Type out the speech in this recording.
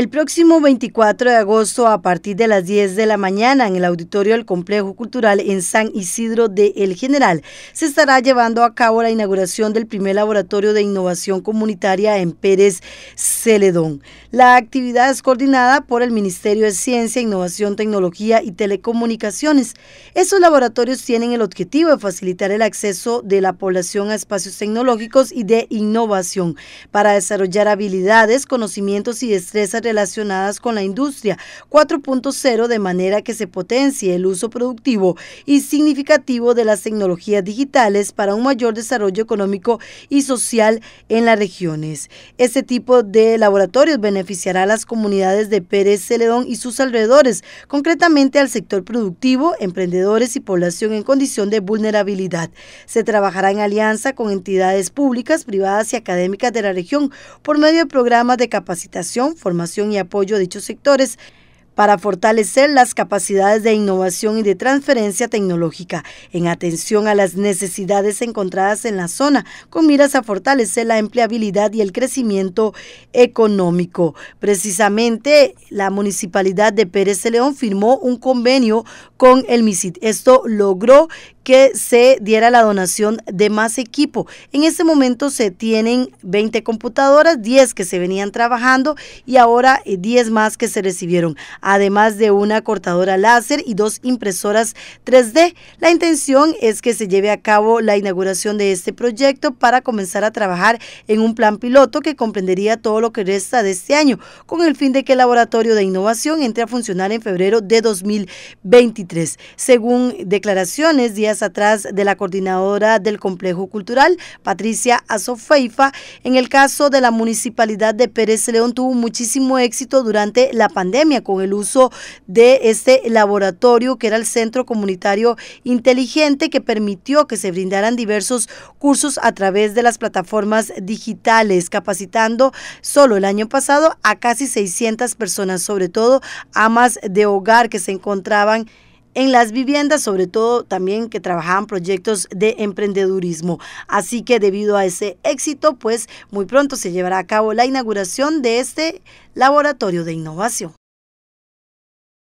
El próximo 24 de agosto, a partir de las 10 de la mañana, en el auditorio del Complejo Cultural en San Isidro de El General, se estará llevando a cabo la inauguración del primer laboratorio de innovación comunitaria en Pérez Celedón. La actividad es coordinada por el Ministerio de Ciencia, Innovación, Tecnología y Telecomunicaciones. Esos laboratorios tienen el objetivo de facilitar el acceso de la población a espacios tecnológicos y de innovación para desarrollar habilidades, conocimientos y destrezas relacionadas con la industria 4.0 de manera que se potencie el uso productivo y significativo de las tecnologías digitales para un mayor desarrollo económico y social en las regiones. Este tipo de laboratorios beneficiará a las comunidades de Pérez Celedón y sus alrededores, concretamente al sector productivo, emprendedores y población en condición de vulnerabilidad. Se trabajará en alianza con entidades públicas, privadas y académicas de la región por medio de programas de capacitación, formación y apoyo a dichos sectores para fortalecer las capacidades de innovación y de transferencia tecnológica en atención a las necesidades encontradas en la zona, con miras a fortalecer la empleabilidad y el crecimiento económico. Precisamente, la municipalidad de Pérez de León firmó un convenio con el MISIT. Esto logró se diera la donación de más equipo. En este momento se tienen 20 computadoras, 10 que se venían trabajando y ahora 10 eh, más que se recibieron, además de una cortadora láser y dos impresoras 3D. La intención es que se lleve a cabo la inauguración de este proyecto para comenzar a trabajar en un plan piloto que comprendería todo lo que resta de este año, con el fin de que el Laboratorio de Innovación entre a funcionar en febrero de 2023. Según declaraciones días atrás de la coordinadora del Complejo Cultural, Patricia Azofeifa. En el caso de la municipalidad de Pérez León tuvo muchísimo éxito durante la pandemia con el uso de este laboratorio que era el Centro Comunitario Inteligente que permitió que se brindaran diversos cursos a través de las plataformas digitales, capacitando solo el año pasado a casi 600 personas, sobre todo amas de hogar que se encontraban en las viviendas, sobre todo también que trabajaban proyectos de emprendedurismo. Así que debido a ese éxito, pues muy pronto se llevará a cabo la inauguración de este laboratorio de innovación.